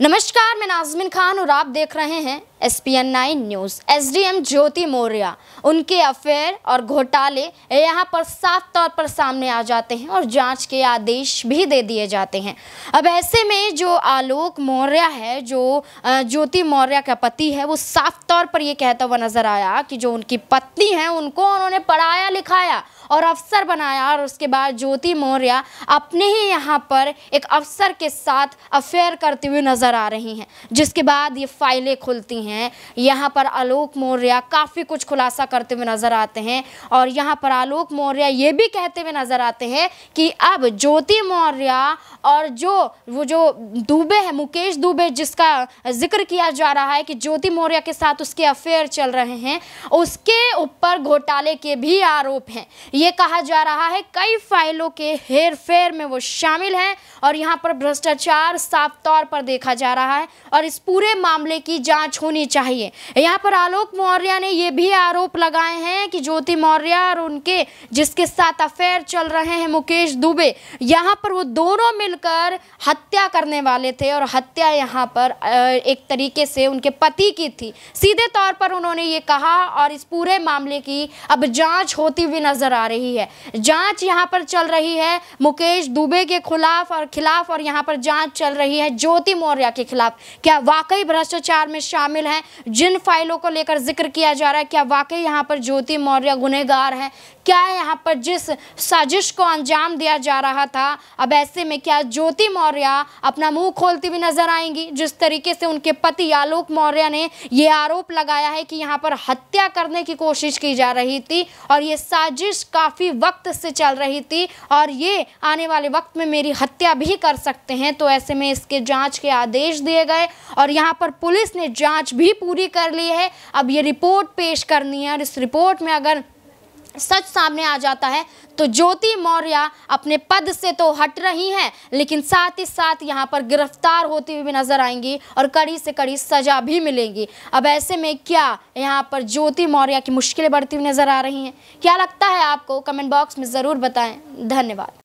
नमस्कार मैं नाजमिन खान और आप देख रहे हैं S P N nine news S D M Jyoti Maurya उनके अफेयर और घोटाले यहाँ पर साफ तौर पर सामने आ जाते हैं और जांच के आदेश भी दे दिए जाते हैं अब ऐसे में जो आलोक मौर्य है जो ज्योति मौर्य का पति है वो साफ तौर पर ये कहता हुआ नज़र आया कि जो उनकी पत्नी है उनको उन्होंने पढ़ाया लिखाया और अफसर बनाया और उसके बाद ज्योति मौर्य अपने ही यहाँ पर एक अफसर के साथ अफेयर करती हुई नज़र आ रही हैं जिसके बाद ये फाइलें खुलती हैं यहाँ पर आलोक मौर्य काफ़ी कुछ खुलासा करते हुए नज़र आते हैं और यहाँ पर आलोक मौर्य ये भी कहते हुए नज़र आते हैं कि अब ज्योति मौर्य और जो वो जो दुबे है मुकेश दुबे जिसका जिक्र किया जा रहा है कि ज्योति मौर्य के साथ उसके अफेयर चल रहे हैं उसके ऊपर घोटाले के भी आरोप हैं ये कहा जा रहा है कई फाइलों के हेर फेर में वो शामिल हैं और यहाँ पर भ्रष्टाचार साफ तौर पर देखा जा रहा है और इस पूरे मामले की जांच होनी चाहिए यहाँ पर आलोक मौर्य ने ये भी आरोप लगाए हैं कि ज्योति मौर्य और उनके जिसके साथ अफेयर चल रहे हैं मुकेश दुबे यहाँ पर वो दोनों मिलकर हत्या करने वाले थे और हत्या यहाँ पर एक तरीके से उनके पति की थी सीधे तौर पर उन्होंने ये कहा और इस पूरे मामले की अब जाँच होती हुई नजर आ जा रही है जांच यहां पर चल रही है मुकेश दुबे के खिलाफ और खिलाफ और यहां पर जांच चल रही है ज्योति मौर्य के खिलाफ क्या वाकई भ्रष्टाचार में शामिल है जिन फाइलों को लेकर जिक्र किया जा रहा है क्या वाकई यहाँ पर ज्योति मौर्य गुनहगार है क्या यहाँ पर जिस साजिश को अंजाम दिया जा रहा था अब ऐसे में क्या ज्योति मौर्य अपना मुंह खोलती हुई नजर आएंगी जिस तरीके से उनके पति आलोक मौर्य ने यह आरोप लगाया है कि यहाँ पर हत्या करने की कोशिश की जा रही थी और ये साजिश काफ़ी वक्त से चल रही थी और ये आने वाले वक्त में मेरी हत्या भी कर सकते हैं तो ऐसे में इसके जांच के आदेश दिए गए और यहाँ पर पुलिस ने जांच भी पूरी कर ली है अब ये रिपोर्ट पेश करनी है और इस रिपोर्ट में अगर सच सामने आ जाता है तो ज्योति मौर्य अपने पद से तो हट रही हैं लेकिन साथ ही साथ यहाँ पर गिरफ्तार होती हुई नजर आएंगी और कड़ी से कड़ी सजा भी मिलेंगी अब ऐसे में क्या यहाँ पर ज्योति मौर्य की मुश्किलें बढ़ती हुई नजर आ रही हैं क्या लगता है आपको कमेंट बॉक्स में ज़रूर बताएं धन्यवाद